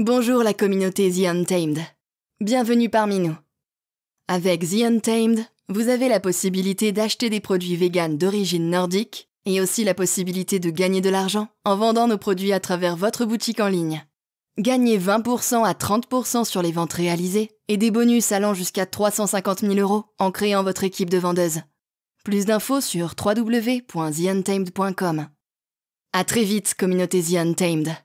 Bonjour la communauté The Untamed. Bienvenue parmi nous. Avec The Untamed, vous avez la possibilité d'acheter des produits véganes d'origine nordique et aussi la possibilité de gagner de l'argent en vendant nos produits à travers votre boutique en ligne. Gagnez 20% à 30% sur les ventes réalisées et des bonus allant jusqu'à 350 000 euros en créant votre équipe de vendeuses. Plus d'infos sur www.theuntamed.com. À très vite, communauté The Untamed.